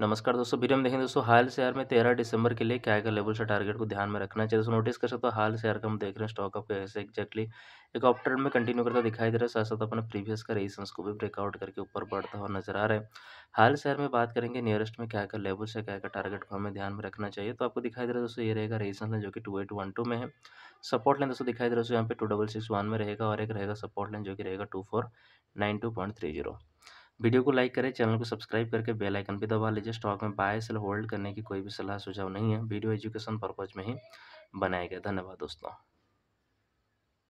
नमस्कार दोस्तों वीडियो में देखें दोस्तों हाल शेयर में तेरह दिसंबर के लिए क्या क्या लेवल से टारगेट को ध्यान में रखना चाहिए दोस्तों नोटिस कर सकते हो हाल शेयर का हम देख रहे हैं स्टॉक आपको ऐसे एक्जैक्टली एक ऑप्टर में कंटिन्यू करता दिखाई दे रहा है साथ साथ अपने प्रीवियस का रेजिस्टेंस को भी ब्रेकआउट करके ऊपर बढ़ता हुआ नजर आ रहा है हाल शेयर में बात करेंगे नियरेस्ट में क्या क्या लेवल से क्या क्या टारगेट को हमें ध्यान में रखना चाहिए तो आपको दिखाई दे रहा है दोस्तों ये रहेगा रेजिस्टेंस जो कि टू एट वन टू में है सपोर्ट लाइन दोस्तों दिखाई दे रहा है यहाँ पे टू डबल सिक्स वन में रहेगा और एक रहेगा सपोर्ट लाइन जो कि रहेगा two four nine two point three zero video को लाइक करें चैनल को सब्सक्राइब करके बेल आइकन भी दबा लीजिए स्टॉक में बाय सेल होल्ड करने की कोई भी सलाह सुझाव नहीं है वीडियो एजुकेशन पर्पज़ में ही बनाया गया धन्यवाद दोस्तों